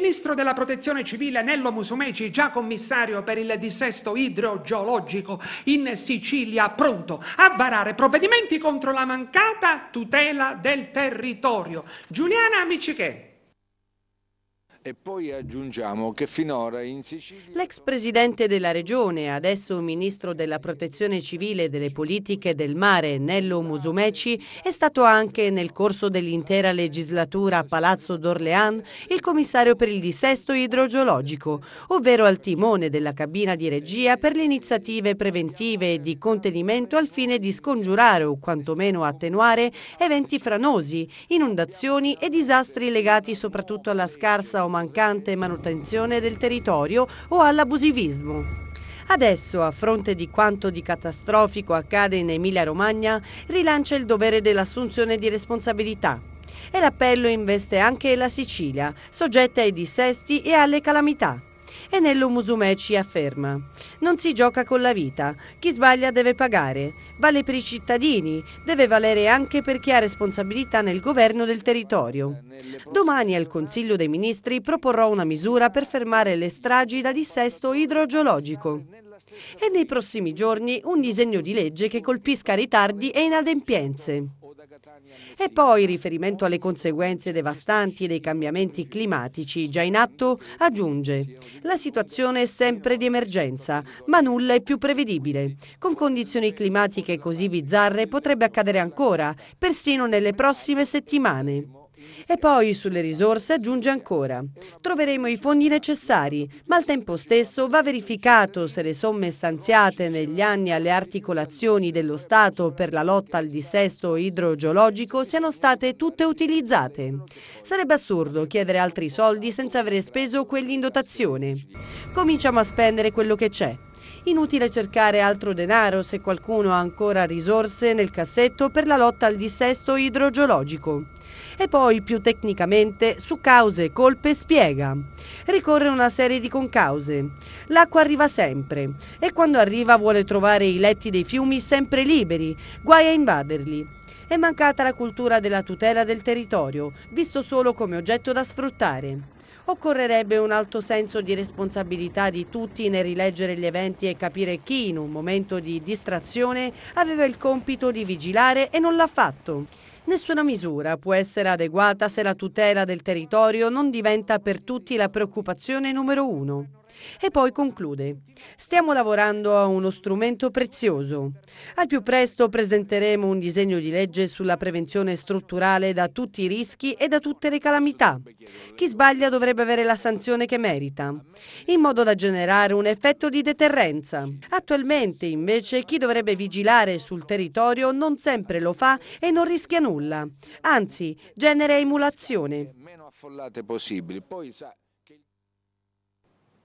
ministro della protezione civile Nello Musumeci, già commissario per il dissesto idrogeologico in Sicilia, pronto a varare provvedimenti contro la mancata tutela del territorio. Giuliana Micichè. E poi aggiungiamo che finora in Sicilia... L'ex presidente della regione, adesso ministro della protezione civile e delle politiche del mare, Nello Musumeci, è stato anche nel corso dell'intera legislatura a Palazzo d'Orleans il commissario per il dissesto idrogeologico, ovvero al timone della cabina di regia per le iniziative preventive e di contenimento al fine di scongiurare o quantomeno attenuare eventi franosi, inondazioni e disastri legati soprattutto alla scarsa o mancante manutenzione del territorio o all'abusivismo. Adesso, a fronte di quanto di catastrofico accade in Emilia-Romagna, rilancia il dovere dell'assunzione di responsabilità. E l'appello investe anche la Sicilia, soggetta ai dissesti e alle calamità. Enello Musumeci afferma non si gioca con la vita, chi sbaglia deve pagare, vale per i cittadini, deve valere anche per chi ha responsabilità nel governo del territorio. Domani al Consiglio dei Ministri proporrò una misura per fermare le stragi da dissesto idrogeologico e nei prossimi giorni un disegno di legge che colpisca ritardi e inadempienze. E poi riferimento alle conseguenze devastanti dei cambiamenti climatici già in atto, aggiunge la situazione è sempre di emergenza, ma nulla è più prevedibile. Con condizioni climatiche così bizzarre potrebbe accadere ancora, persino nelle prossime settimane. E poi sulle risorse aggiunge ancora. Troveremo i fondi necessari, ma al tempo stesso va verificato se le somme stanziate negli anni alle articolazioni dello Stato per la lotta al dissesto idrogeologico siano state tutte utilizzate. Sarebbe assurdo chiedere altri soldi senza aver speso quelli in dotazione. Cominciamo a spendere quello che c'è, Inutile cercare altro denaro se qualcuno ha ancora risorse nel cassetto per la lotta al dissesto idrogeologico e poi più tecnicamente su cause e colpe spiega. Ricorre una serie di concause. L'acqua arriva sempre e quando arriva vuole trovare i letti dei fiumi sempre liberi, guai a invaderli. È mancata la cultura della tutela del territorio, visto solo come oggetto da sfruttare. Occorrerebbe un alto senso di responsabilità di tutti nel rileggere gli eventi e capire chi in un momento di distrazione aveva il compito di vigilare e non l'ha fatto. Nessuna misura può essere adeguata se la tutela del territorio non diventa per tutti la preoccupazione numero uno. E poi conclude, stiamo lavorando a uno strumento prezioso. Al più presto presenteremo un disegno di legge sulla prevenzione strutturale da tutti i rischi e da tutte le calamità. Chi sbaglia dovrebbe avere la sanzione che merita, in modo da generare un effetto di deterrenza. Attualmente invece chi dovrebbe vigilare sul territorio non sempre lo fa e non rischia nulla, anzi genera emulazione. Meno affollate possibili. Poi, sa...